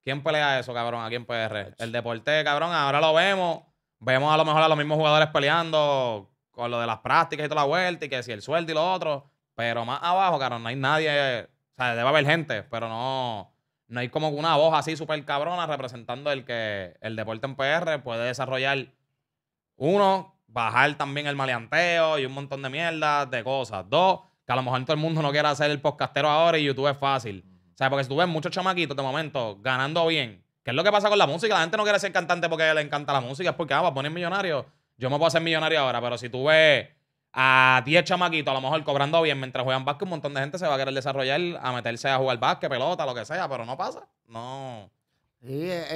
¿Quién pelea eso, cabrón, aquí en PR? El deporte, cabrón, ahora lo vemos. Vemos a lo mejor a los mismos jugadores peleando con lo de las prácticas y toda la vuelta y que si el sueldo y lo otro. Pero más abajo, claro, no hay nadie. O sea, debe haber gente, pero no. No hay como una voz así súper cabrona representando el que el deporte en PR puede desarrollar. Uno, bajar también el maleanteo y un montón de mierda de cosas. Dos, que a lo mejor todo el mundo no quiera ser el podcastero ahora y YouTube es fácil. O sea, porque si tú ves muchos chamaquitos de momento ganando bien, ¿qué es lo que pasa con la música? La gente no quiere ser cantante porque le encanta la música, es porque, ah, va a poner millonario. Yo me puedo hacer millonario ahora, pero si tú ves a 10 chamaquito, a lo mejor cobrando bien mientras juegan básquet, un montón de gente se va a querer desarrollar a meterse a jugar básquet, pelota, lo que sea, pero no pasa. No.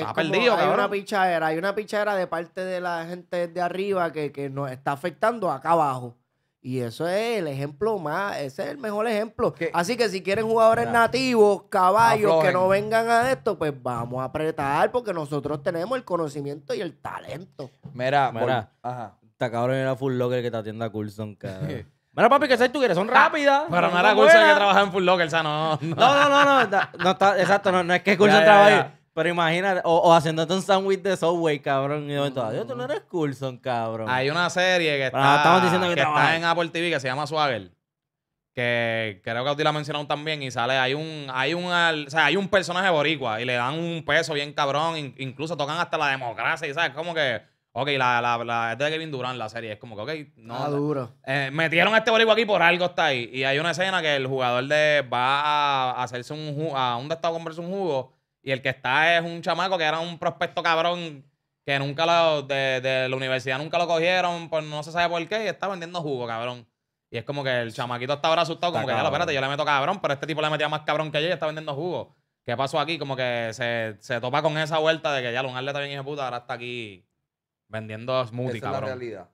Ha perdido, hay una pichadera, hay una pichadera de parte de la gente de arriba que, que nos está afectando acá abajo. Y eso es el ejemplo más, ese es el mejor ejemplo. Así que si quieren jugadores nativos, caballos que no vengan a esto, pues vamos a apretar porque nosotros tenemos el conocimiento y el talento. Mira, mira, ajá está cabrón era Full Locker que te atienda Coulson, cabrón. Mira, papi, que sabes tú quieres? Son ah, rápidas. Pero no era Coulson que trabajaba en Full Locker, o sea, no. No, no, no, no. no, está, exacto, no, no, es que Coulson trabaja Pero imagínate, o, o, haciéndote un sándwich de Subway, cabrón. Y de tú no eres Coulson, cabrón. Hay una serie que está, estamos diciendo que, en Apple TV que se llama Swagger que creo que a ti la mencionaron también y sale hay un hay un o sea, hay un personaje boricua y le dan un peso bien cabrón incluso tocan hasta la democracia y sabes como que Ok, la, la, la de Kevin Durant la serie. Es como que, ok, no. duro. Eh, metieron este bolivo aquí por algo está ahí. Y hay una escena que el jugador de va a hacerse un a un a comprarse un jugo. Y el que está es un chamaco que era un prospecto cabrón que nunca lo, de, la universidad nunca lo cogieron, pues no se sabe por qué, y está vendiendo jugo, cabrón. Y es como que el chamaquito está ahora asustado, como que ya espérate, yo le meto cabrón, pero este tipo le metía más cabrón que yo y está vendiendo jugo. ¿Qué pasó aquí? Como que se, topa con esa vuelta de que ya Lunar le está bien hijo puta, ahora aquí vendiendo smoothies, Esa es la realidad.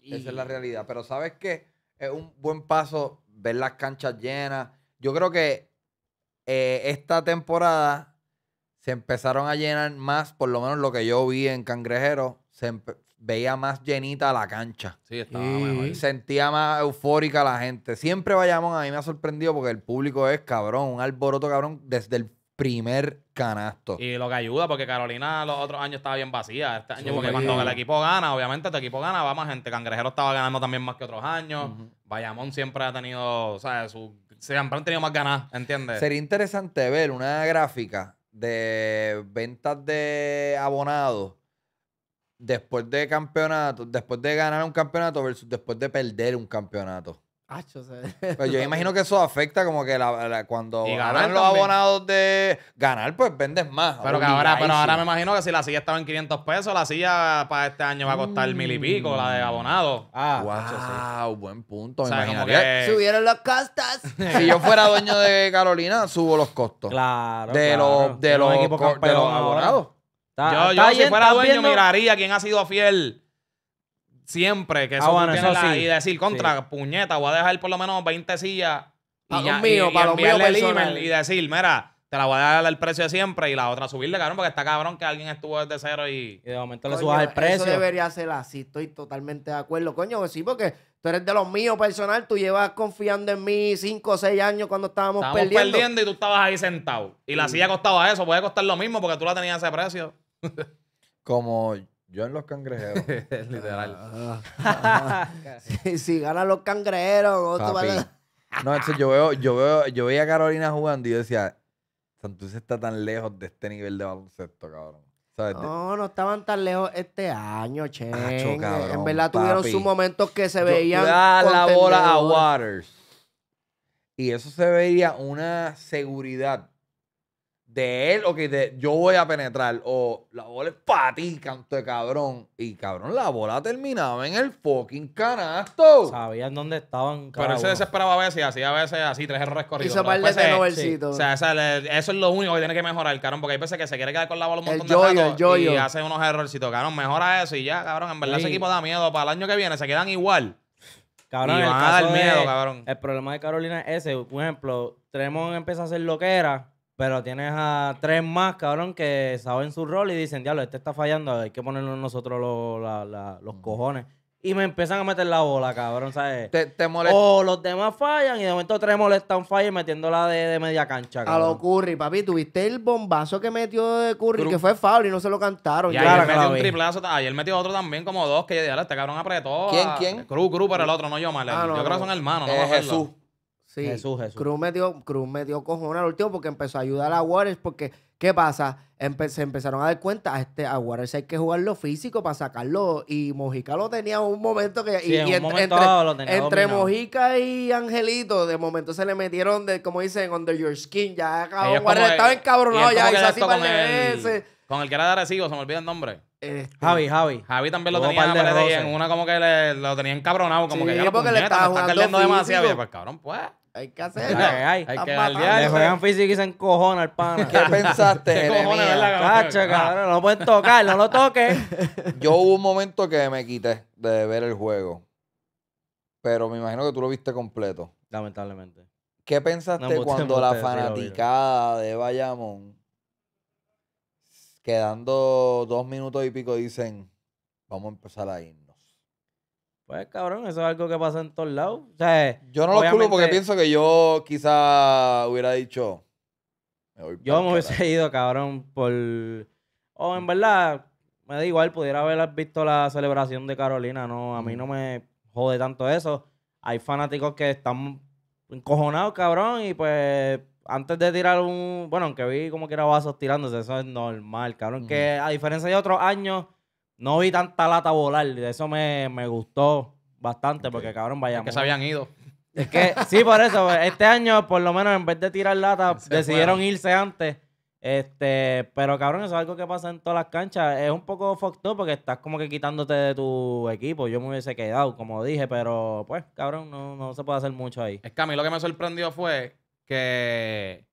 Esa es la realidad. Pero ¿sabes qué? Es un buen paso ver las canchas llenas. Yo creo que eh, esta temporada se empezaron a llenar más, por lo menos lo que yo vi en Cangrejero, se veía más llenita la cancha. Sí, estaba Sentía más eufórica la gente. Siempre vayamos, a mí me ha sorprendido porque el público es cabrón, un alboroto cabrón desde el primer canasto. Y lo que ayuda, porque Carolina los otros años estaba bien vacía. Este año, porque cuando el equipo gana, obviamente tu este equipo gana, va más gente. Cangrejero estaba ganando también más que otros años. Bayamón siempre ha tenido, o sea, su, siempre han tenido más ganas, ¿entiendes? Sería interesante ver una gráfica de ventas de abonados después de campeonato, después de ganar un campeonato versus después de perder un campeonato. Pues yo imagino que eso afecta como que cuando ganan los abonados de ganar, pues vendes más. Pero ahora, ahora me imagino que si la silla estaba en 500 pesos, la silla para este año va a costar mil y pico, la de mm. abonados. Ah, buen punto. O sea, Subieron los costas. si yo fuera dueño de Carolina, subo los costos. Claro. De los, de los, abonados. yo, si fuera dueño, miraría quién ha sido fiel siempre que ah, eso y decir contra puñeta voy a dejar por lo menos 20 sillas y, para enviarle el y decir mira te la voy a dar el precio de siempre y la otra subirle cabrón porque está cabrón que alguien estuvo desde cero y, de momento le subas el precio eso debería ser así estoy totalmente de acuerdo coño pues sí porque tú eres de los míos personal tú llevas confiando en mí 5 o 6 años cuando estábamos, estábamos perdiendo. y tú estabas ahí sentado y la silla costaba eso puede costar lo mismo porque tú la tenías a ese precio como yo en los cangrejeros. Literal. Ah, ah. si, si ganan los cangrejeros, no, entonces yo veo, yo veo, yo veía a Carolina jugando y yo decía, Santos está tan lejos de este nivel de baloncesto, cabrón. No, no estaban tan lejos este año, che. en verdad tuvieron sus momentos que se veían. a la bola a Waters. Y eso se veía una seguridad de él, ok, de yo voy a penetrar, o la bola es de cabrón. Y cabrón, la bola terminaba en el fucking canasto. Sabían dónde estaban, Pero él se desesperaba a veces, así a veces, así, tres errores corridos. Hizo par de ese O sea, eso es lo único que tiene que mejorar, cabrón, porque hay veces que se quiere quedar con la bola un montón de rato y hace unos errorcitos. Cabrón, mejora eso y ya, cabrón, en verdad ese equipo da miedo. Para el año que viene se quedan igual. Cabrón, Y el a dar miedo, cabrón. El problema de Carolina es ese. Por ejemplo, Tremont empieza a hacer lo que era. Pero tienes a tres más, cabrón, que saben su rol y dicen, diablo, este está fallando, hay que ponernos nosotros los cojones. Y me empiezan a meter la bola, cabrón, ¿sabes? Te, O los demás fallan y de momento tres molestan falla y metiéndola de, media cancha, cabrón. A lo Curry, papi, tuviste el bombazo que metió de Curry, que fue y no se lo cantaron. Y ya, ayer metió un triplazo, ayer metió otro también, como dos, que ya, este cabrón apretó. ¿Quién, quién? Cru, Cru, pero el otro, no yo, mal. Ah, yo creo que son hermanos, eh, Jesús. Sí, Jesús, Jesús. Cruz me dio, Cruz me dio cojones al último porque empezó a ayudar a Waters porque, ¿qué pasa? se empezaron a dar cuenta, a, este, a Waters hay que jugarlo físico para sacarlo y Mojica lo tenía un momento que... y, entre, entre, Mojica y Angelito, de momento se le metieron, de, como dicen, under your skin, ya acabó, Waters estaba encabronado, ya hizo así con, el, con el que era de Arecibo, se me olvida el nombre. Este, Javi, Javi. Javi también lo Hubo tenía en una como que lo tenía encabronado, como que ya porque le estaba jugando demasiado. Pues cabrón, pues... Hay que hacerlo. Hay, que galdear. Le juegan físico y se encojona el pana. ¿Qué pensaste, Cacha, cabrón, no pueden tocar, no lo toques. Yo hubo un momento que me quité de ver el juego. Pero me imagino que tú lo viste completo. Lamentablemente. ¿Qué pensaste cuando la fanaticada de Bayamón, quedando dos minutos y pico, dicen, vamos a empezar a ir? Pues cabrón, eso es algo que pasa en todos lados. yo no lo culpo porque pienso que yo quizá hubiera dicho. yo me hubiese ido, cabrón, por. O en verdad, me da igual, pudiera haber visto la celebración de Carolina, no, a mí no me jode tanto eso. Hay fanáticos que están encojonados, cabrón, y pues antes de tirar un, bueno, aunque vi como que era vasos tirándose, eso es normal, cabrón, que a diferencia de otros años, no vi tanta lata volar, de eso me, gustó bastante, porque cabrón, vayamos. que se habían ido. Es que, sí, por eso. Este año, por lo menos, en vez de tirar lata, decidieron irse antes. Este, pero cabrón, eso es algo que pasa en todas las canchas. Es un poco fucked up porque estás como que quitándote de tu equipo. Yo me hubiese quedado, como dije, pero pues, cabrón, no, no se puede hacer mucho ahí. Es que a mí lo que me sorprendió fue que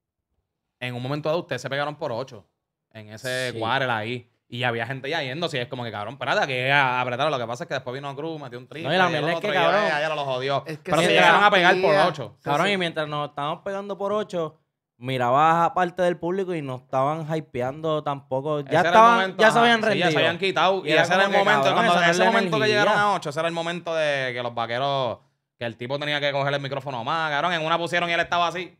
en un momento dado ustedes se pegaron por ocho en ese Sí. ahí. Y había gente ya yendo, si es como que cabrón, parada, que apretaron. Lo que pasa es que después vino Cruz, metió un triple. No, y la que cabrón. Ya, lo jodió. pero se llegaron a pegar por ocho. Cabrón, y mientras nos estábamos pegando por ocho, mirabas a parte del público y no estaban hypeando tampoco. Ya estaban, ya se habían rendido. Y ya se habían quitado. Y, ese era el momento, cabrón, ese momento que llegaron a ocho, ese era el momento de que los vaqueros, que el tipo tenía que coger el micrófono más, cabrón. En una pusieron y él estaba así.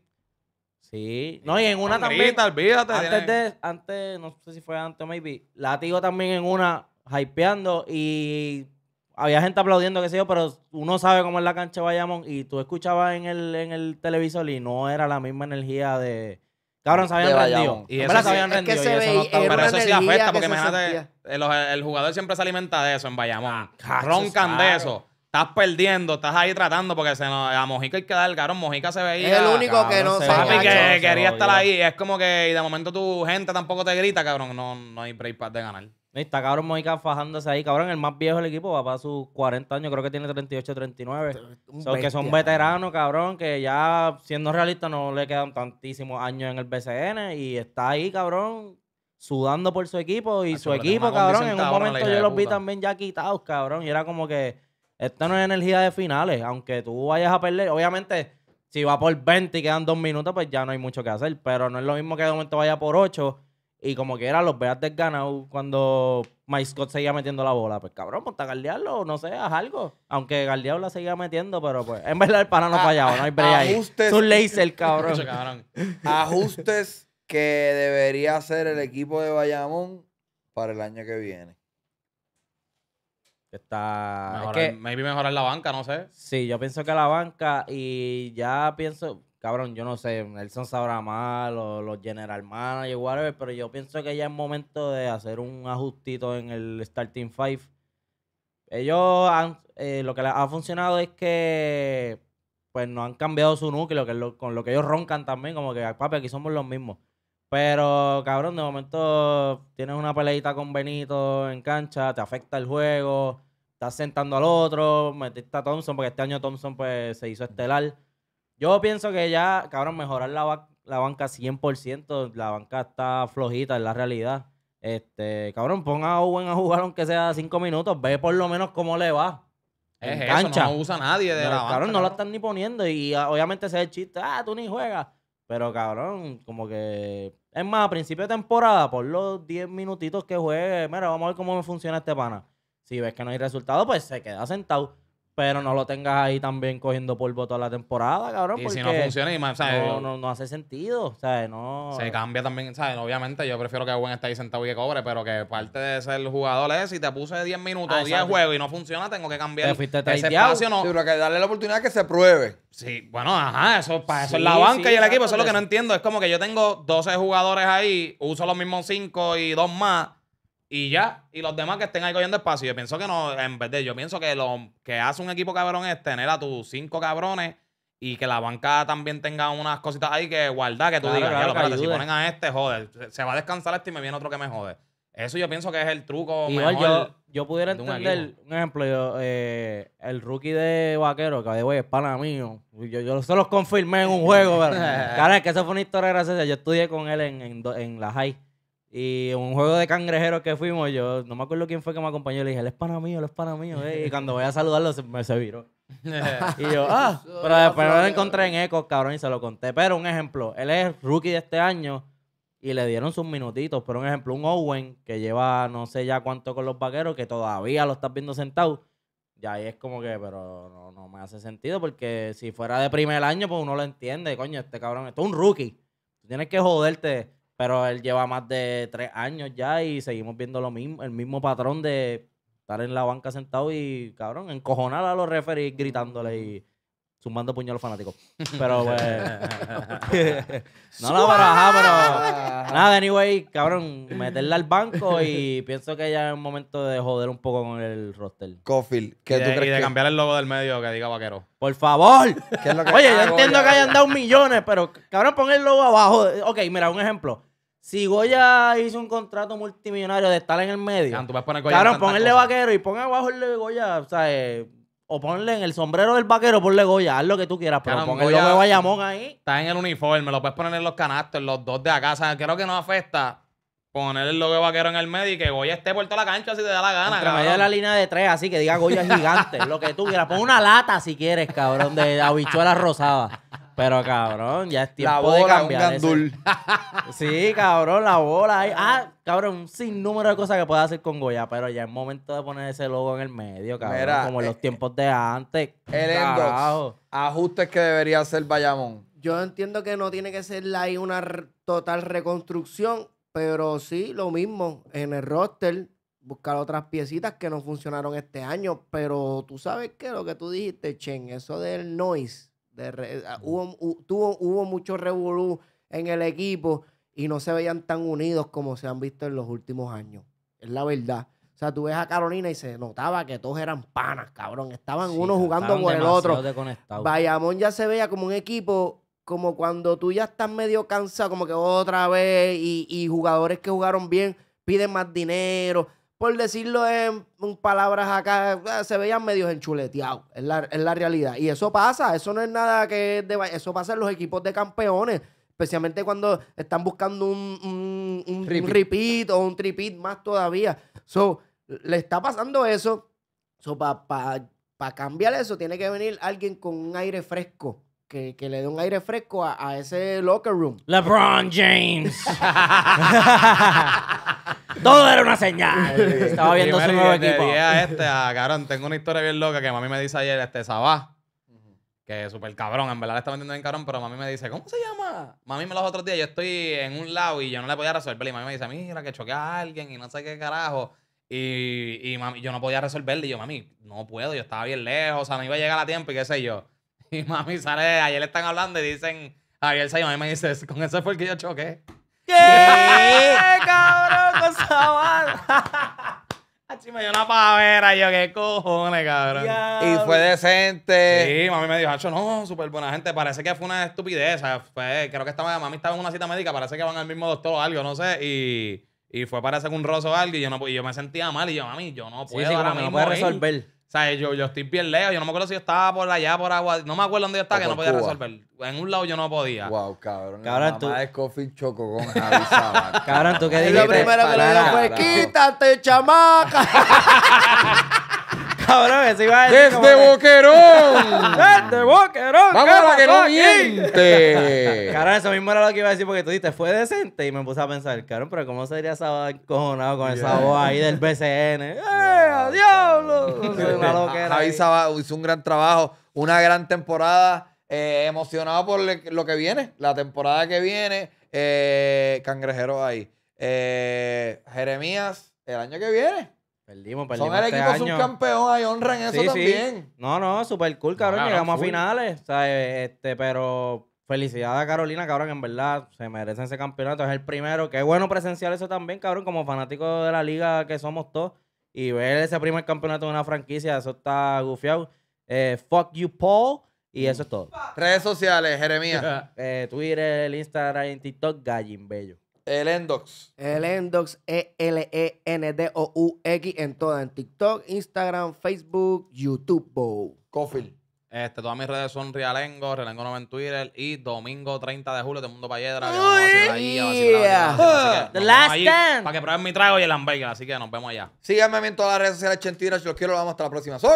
Sí. No, y en una también. Antes de, antes, no sé si fue antes, o maybe. Latigo también en una, hypeando y había gente aplaudiendo, qué sé yo, pero uno sabe cómo es la cancha de Bayamón y tú escuchabas en el, en el televisor y no era la misma energía de... Cabrón, se habían rendido. Y eso, habían rendido. y eso no Pero eso sí afecta, porque imagínate, el, jugador siempre se alimenta de eso en Bayamón. Ah, Roncan de eso. Estás perdiendo, estás ahí tratando porque se nos, a Mojica hay que dar, cabrón. Mojica se veía. Es el único que no sabe que quería estar ahí. Es como que y de momento tu gente tampoco te grita, cabrón. No, no hay break de ganar. Está cabrón Mojica fajándose ahí, cabrón. El más viejo del equipo va para sus 40 años, creo que tiene 38, 39. que son veteranos, cabrón, que ya siendo realistas no le quedan tantísimos años en el BCN y está ahí, cabrón, sudando por su equipo y su equipo, cabrón. En un momento yo los vi también ya quitados, cabrón. Y era como que esto no es energía de finales, aunque tú vayas a perder. Obviamente, si va por 20 y quedan dos minutos, pues ya no hay mucho que hacer. Pero no es lo mismo que de momento vaya por 8 y como quiera los veas gana cuando Mike Scott seguía metiendo la bola. Pues cabrón, ponte a guardiarlo, no sé, haz algo. Aunque Gardeado la seguía metiendo, pero pues en verdad el pana no fallaba, no hay break ahí. Es laser, cabrón. Ajustes que debería hacer el equipo de Bayamón para el año que viene. Está. Mejorar, es que, maybe mejorar la banca, no sé. Sí, yo pienso que la banca y ya pienso. Cabrón, yo no sé, Nelson sabrá mal, los, los general manager, whatever, pero yo pienso que ya es momento de hacer un ajustito en el starting five. Ellos han, eh, lo que les ha funcionado es que pues no han cambiado su núcleo, que con lo que ellos roncan también, como que, ah, papi, aquí somos los mismos. Pero, cabrón, de momento tienes una peleita con Benito en cancha, te afecta el juego, estás sentando al otro, metiste a Thompson, porque este año Thompson pues, se hizo estelar. Yo pienso que ya, cabrón, mejorar la, banca 100%, la banca está flojita, en la realidad. Este, cabrón, ponga a Owen a jugar aunque sea cinco minutos, ve por lo menos cómo le va. Es eso, no usa nadie de la banca. Cabrón, no lo están ni poniendo y ah, obviamente se es el chiste, ah, tú ni juegas. Pero cabrón, como que es más, a principio de temporada, por los 10 minutitos que juegue, mira, vamos a ver cómo me funciona este pana. Si ves que no hay resultado, pues se queda sentado pero no lo tengas ahí también cogiendo polvo toda la temporada, cabrón. Y si no funciona, No, hace sentido, Se cambia también, ¿sabes? Obviamente, yo prefiero que Owen esté ahí sentado y que cobre, pero que parte de ser jugador es, si te puse 10 minutos, ah, o 10 juegos y no funciona, tengo que cambiar te ese espacio. No... Sí, pero que darle la oportunidad que se pruebe. Sí, bueno, ajá, eso, para eso es la banca y el equipo, eso es lo que no entiendo. Es como que yo tengo 12 jugadores ahí, uso los mismos 5 y dos más y ya, y los demás que estén ahí cogiendo espacio. Yo pienso que no, en vez de, yo pienso que lo que hace un equipo cabrón es tener a tus cinco cabrones y que la banca también tenga unas cositas ahí que guardar, que tú digas, claro, si ponen a este, joder, se va a descansar este y me viene otro que me jode. Eso yo pienso que es el truco mejor yo, pudiera entender, un, ejemplo, eh, el rookie de Vaquero, que de wey, es pana mío. Yo, yo se los confirmé en un juego. Cara, que esa fue una historia graciosa. Yo estudié con él en, en la high. Y un juego de cangrejeros que fuimos, yo no me acuerdo quién fue que me acompañó. Le dije, él es para mí él es para mío. Eh". Y cuando voy a saludarlo, se, me se viró. y yo, ah, pero después lo encontré en Echo, cabrón, y se lo conté. Pero un ejemplo, él es rookie de este año y le dieron sus minutitos. Pero un ejemplo, un Owen que lleva no sé ya cuánto con los vaqueros, que todavía lo estás viendo sentado. Y ahí es como que, pero no, no me hace sentido porque si fuera de primer año, pues uno lo entiende. Coño, este cabrón, esto es un rookie. tienes que joderte pero él lleva más de tres años ya y seguimos viendo lo mismo, el mismo patrón de estar en la banca sentado y, cabrón, encojonar a los referees gritándole y zumbando puñalos fanáticos. Pero, pues. no, no, pero pero. Nada, anyway, cabrón, meterla al banco y pienso que ya es un momento de joder un poco con el roster. Cofield, ¿qué tú crees? Y de cambiar el logo del medio que diga vaquero. ¡Por favor! Oye, yo entiendo que hayan dado millones, pero, cabrón, pon el logo abajo. Ok, mira, un ejemplo. Si Goya hizo un contrato multimillonario de estar en el medio. Claro, ponle vaquero y pon abajo el de Goya, o sea, eh, o ponle en el sombrero del vaquero, ponle Goya, haz lo que tú quieras, pero claro, el de ahí. Está en el uniforme, lo puedes poner en los canastos, los dos de acá, creo que no afecta poner el logo vaquero en el medio y que Goya esté por toda la cancha si te da la gana. Entre medio de la línea de tres, así que diga Goya gigante, lo que tú quieras. Pon una lata si quieres, cabrón, de habichuelas rosadas. Pero cabrón, ya es tiempo de cambiar. sí, cabrón, la bola. Ah, cabrón, sin número de cosas que puede hacer con Goya, pero ya es momento de poner ese logo en el medio, cabrón. como en los eh, tiempos de antes. El ajustes que debería hacer Bayamón. Yo entiendo que no tiene que ser ahí una total reconstrucción, pero sí, lo mismo, en el roster, buscar otras piecitas que no funcionaron este año, pero tú sabes que lo que tú dijiste, Chen, eso del noise eh, ah, hubo, mucho revolú en el equipo y no se veían tan unidos como se han visto en los últimos años. Es la verdad. O sea, tú ves a Carolina y se notaba que todos eran panas, cabrón. Estaban uno jugando con el otro. Bayamón ya se veía como un equipo, como cuando tú ya estás medio cansado, como que otra vez, y, y jugadores que jugaron bien piden más dinero por decirlo en, palabras acá, ah, se veían medio enchuleteados. Es la, la realidad. Y eso pasa, eso no es nada que... eso pasa en los equipos de campeones especialmente cuando están buscando un, un, repeat. o un tripit más todavía. So, le está pasando eso. So, para cambiar eso, tiene que venir alguien con un aire fresco. Que, le dé un aire fresco a, a ese locker room. LeBron James. Todo era una señal. Estaba viendo su nuevo equipo. Y a este, a, ah, cabrón, tengo una historia bien loca que mami me dice ayer, este Sabá, que es súper cabrón, en verdad le está vendiendo bien cabrón, pero mami me dice, ¿cómo se llama? Mami me los otros días, yo estoy en un lado y yo no le podía resolver. Y mami me dice, mira, que choqué a alguien y no sé qué carajo. Y, yo no podía resolverle. Y yo, mami, no puedo, yo estaba bien lejos, o sea, no iba a llegar a tiempo y qué sé yo. Y mami sale, ayer le están hablando y dicen, se me dice, con eso fue el que yo choqué. ¿Qué? cabrón, con sabana. Así me dio una pavera, yo qué cojones, cabrón. Y fue decente. Sí, mami me dijo, Hacho, no, súper buena gente. Parece que fue una estupidez. Fue, creo que estaba, mami estaba en una cita médica, parece que van al mismo doctor o algo, no sé. Y, y fue parece que un roso o algo. Y yo, no, y yo me sentía mal. Y yo, mami, yo no puedo. no puedo resolver sea, yo, yo estoy bien lejos. Yo no me acuerdo si yo estaba por allá, por agua. No me acuerdo dónde yo estaba, que no podía resolverlo. resolver. En un lado yo no podía. Wow, cabrón. Cabrón, tú. es coffee choco con Javi cabrón, tú qué dijiste. Y lo primero que le dije fue: quítate, chamaca. ¡Desde Boquerón! ¡Desde Boquerón! ¡Vamos a que no miente! eso mismo era lo que iba a decir porque tú dijiste, fue decente. Y me puse a pensar, cabrón, pero ¿cómo sería esa encojonado con esa voz ahí del BCN? ¡Eh, a diablo! Javi hizo un gran trabajo, una gran temporada. Eh, emocionado por lo que viene, la temporada que viene. Eh, ahí. Eh, Jeremías, el año que viene. Perdimos, perdimos. Son el equipo, este equipo año. subcampeón, ahí honran eso también. No, no, super cool, cabrón. Llegamos a finales, Este, pero felicidad a Carolina, cabrón, en verdad se merece ese campeonato. Es el primero. Qué bueno presenciar eso también, cabrón, como fanático de la liga que somos todos. Y ver ese primer campeonato de una franquicia, eso está gufiado. Eh, fuck you, Paul. Y eso es todo. Redes sociales, Jeremías. Eh, Twitter, Instagram, y TikTok, Gallin Bello. El Endox. El Endox, E-L-E-N-D-O-U-X en todas, en TikTok, Instagram, Facebook, YouTube. Cofil Coffee. Este, todas mis redes son Realengo, Realengo9 en Twitter y domingo 30 de julio de Mundo Palledra. The Last Stand. Para que prueben mi trago y el hamburger, así que nos vemos allá. Síganme en todas las redes sociales, Chentiras. Los quiero, vemos hasta la próxima. ¡Soy